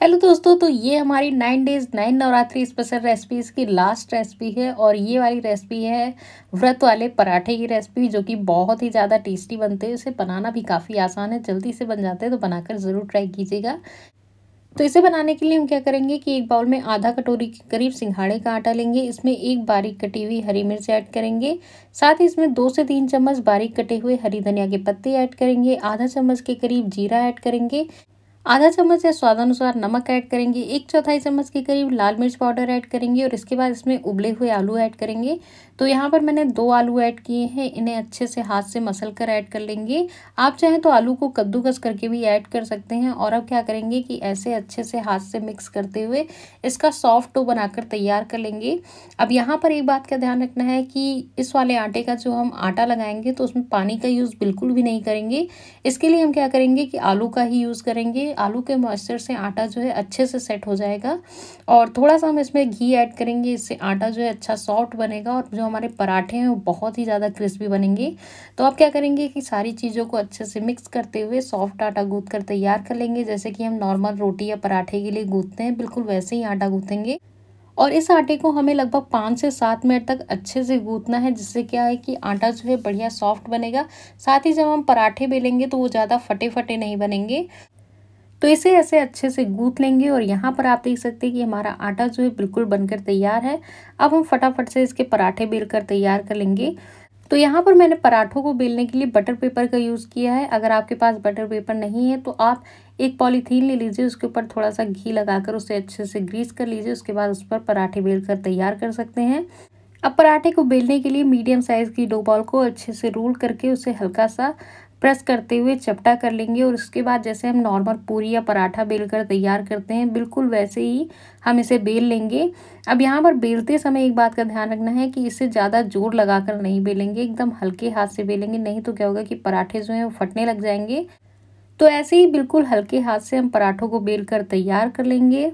hello दोस्तों तो ये हमारी nine days nine Navratri special recipes की लास्ट रेसिपी है और ये वाली रेसिपी है व्रत वाले पराठे की रेसिपी जो कि बहुत ही ज़्यादा टेस्टी बनते हैं उसे बनाना भी काफ़ी आसान है जल्दी से बन जाते हैं तो बनाकर ज़रूर ट्राई कीजिएगा तो इसे बनाने के लिए हम क्या करेंगे कि एक बाउल में आधा कटोरी के करीब सिंघाड़े का आटा लेंगे इसमें एक बारीक कटी हुई हरी मिर्च ऐड करेंगे साथ ही इसमें दो से तीन चम्मच बारीक कटे हुए हरी धनिया के पत्ते ऐड करेंगे आधा चम्मच के करीब जीरा ऐड करेंगे आधा चम्मच या स्वादानुसार नमक ऐड करेंगे एक चौथाई चम्मच के करीब लाल मिर्च पाउडर ऐड करेंगे और इसके बाद इसमें उबले हुए आलू ऐड करेंगे तो यहाँ पर मैंने दो आलू ऐड किए हैं इन्हें अच्छे से हाथ से मसल कर ऐड कर लेंगे आप चाहें तो आलू को कद्दूकस करके भी ऐड कर सकते हैं और अब क्या करेंगे कि ऐसे अच्छे से हाथ से मिक्स करते हुए इसका सॉफ्ट डो बनाकर तैयार कर लेंगे अब यहाँ पर एक बात का ध्यान रखना है कि इस वाले आटे का जो हम आटा लगाएंगे तो उसमें पानी का यूज़ बिल्कुल भी नहीं करेंगे इसके लिए हम क्या करेंगे कि आलू का ही यूज़ करेंगे आलू के मॉइस्चर से आटा जो है अच्छे से सेट हो जाएगा और थोड़ा सा हम इसमें घी ऐड करेंगे इससे आटा जो है अच्छा सॉफ्ट बनेगा और जो हमारे पराठे हैं वो बहुत ही ज़्यादा क्रिस्पी बनेंगे तो आप क्या करेंगे कि सारी चीज़ों को अच्छे से मिक्स करते हुए सॉफ्ट आटा गूँथ कर तैयार कर लेंगे जैसे कि हम नॉर्मल रोटी या पराठे के लिए गूँथते हैं बिल्कुल वैसे ही आटा गूँथेंगे और इस आटे को हमें लगभग पाँच से सात मिनट तक अच्छे से गूँथना है जिससे क्या है कि आटा जो है बढ़िया सॉफ्ट बनेगा साथ ही जब हम पराठे बेलेंगे तो वो ज़्यादा फटे फटे नहीं बनेंगे तो इसे ऐसे अच्छे से गूथ लेंगे और यहाँ पर आप देख सकते हैं कि हमारा आटा जो है बिल्कुल बनकर तैयार है अब हम फटाफट से इसके पराठे बेल कर तैयार कर लेंगे तो यहाँ पर मैंने पराठों को बेलने के लिए बटर पेपर का यूज़ किया है अगर आपके पास बटर पेपर नहीं है तो आप एक पॉलीथीन ले लीजिए उसके ऊपर थोड़ा सा घी लगाकर उसे अच्छे से ग्रीस कर लीजिए उसके बाद उस पर पराठे बेल कर तैयार कर सकते हैं अब पराठे को बेलने के लिए मीडियम साइज़ की डो बॉल को अच्छे से रोल करके उसे हल्का सा प्रेस करते हुए चपटा कर लेंगे और उसके बाद जैसे हम नॉर्मल पूरी या पराठा बेल कर तैयार करते हैं बिल्कुल वैसे ही हम इसे बेल लेंगे अब यहाँ पर बेलते समय एक बात का ध्यान रखना है कि इसे ज़्यादा जोर लगाकर नहीं बेलेंगे एकदम हल्के हाथ से बेलेंगे नहीं तो क्या होगा कि पराठे जो हैं वो फटने लग जाएंगे तो ऐसे ही बिल्कुल हल्के हाथ से हम पराठों को बेल कर तैयार कर लेंगे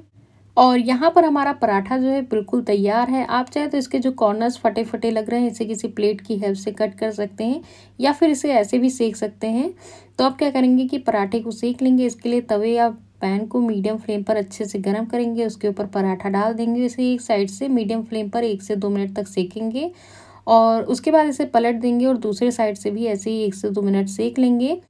और यहाँ पर हमारा पराठा जो है बिल्कुल तैयार है आप चाहे तो इसके जो कॉर्नर्स फटे फटे लग रहे हैं इसे किसी प्लेट की हेल्प से कट कर सकते हैं या फिर इसे ऐसे भी सेक सकते हैं तो आप क्या करेंगे कि पराठे को सेक लेंगे इसके लिए तवे या पैन को मीडियम फ्लेम पर अच्छे से गर्म करेंगे उसके ऊपर पराठा डाल देंगे इसे एक साइड से मीडियम फ्लेम पर एक से दो मिनट तक सेकेंगे और उसके बाद इसे पलट देंगे और दूसरे साइड से भी ऐसे ही एक से दो मिनट सेक लेंगे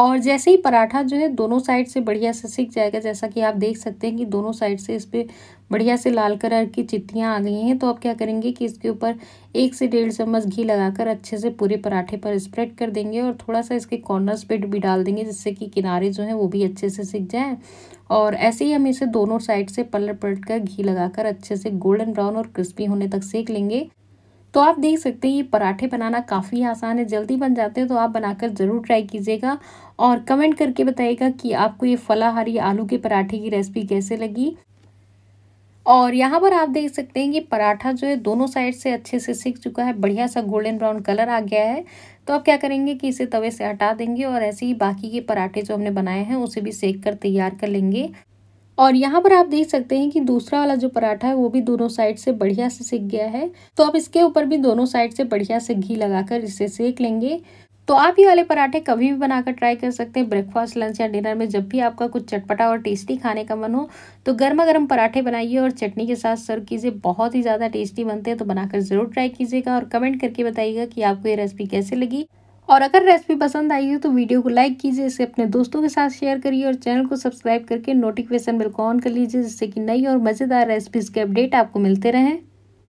और जैसे ही पराठा जो है दोनों साइड से बढ़िया से सिक जाएगा जैसा कि आप देख सकते हैं कि दोनों साइड से इस पर बढ़िया से लाल कलर की चित्तियाँ आ गई हैं तो आप क्या करेंगे कि इसके ऊपर एक से डेढ़ चम्मच घी लगाकर अच्छे से पूरे पराठे पर स्प्रेड कर देंगे और थोड़ा सा इसके कॉर्नर्स पे भी डाल देंगे जिससे कि किनारे जो हैं वो भी अच्छे से सिक जाएँ और ऐसे ही हम इसे दोनों साइड से पलट पलट कर घी लगाकर अच्छे से गोल्डन ब्राउन और क्रिस्पी होने तक सेक लेंगे तो आप देख सकते हैं ये पराठे बनाना काफ़ी आसान है जल्दी बन जाते हैं तो आप बनाकर ज़रूर ट्राई कीजिएगा और कमेंट करके बताइएगा कि आपको ये फलाहारी आलू के पराठे की रेसिपी कैसे लगी और यहाँ पर आप देख सकते हैं कि पराठा जो है दोनों साइड से अच्छे से सीख चुका है बढ़िया सा गोल्डन ब्राउन कलर आ गया है तो आप क्या करेंगे कि इसे तवे से हटा देंगे और ऐसे ही बाकी के पराठे जो हमने बनाए हैं उसे भी सेक कर तैयार कर लेंगे और यहाँ पर आप देख सकते हैं कि दूसरा वाला जो पराठा है वो भी दोनों साइड से बढ़िया से सिक गया है तो आप इसके ऊपर भी दोनों साइड से बढ़िया से घी लगाकर इसे सेक लेंगे तो आप ये वाले पराठे कभी भी बनाकर ट्राई कर सकते हैं ब्रेकफास्ट लंच या डिनर में जब भी आपका कुछ चटपटा और टेस्टी खाने का मन हो तो गर्मा गर्म पराठे बनाइए और चटनी के साथ सर्व कीजिए बहुत ही ज़्यादा टेस्टी बनते हैं तो बनाकर ज़रूर ट्राई कीजिएगा और कमेंट करके बताइएगा कि आपको ये रेसिपी कैसे लगी और अगर रेसिपी पसंद आई हो तो वीडियो को लाइक कीजिए इसे अपने दोस्तों के साथ शेयर करिए और चैनल को सब्सक्राइब करके नोटिफिकेशन बिल को ऑन कर लीजिए जिससे कि नई और मज़ेदार रेसिपीज़ के अपडेट आपको मिलते रहें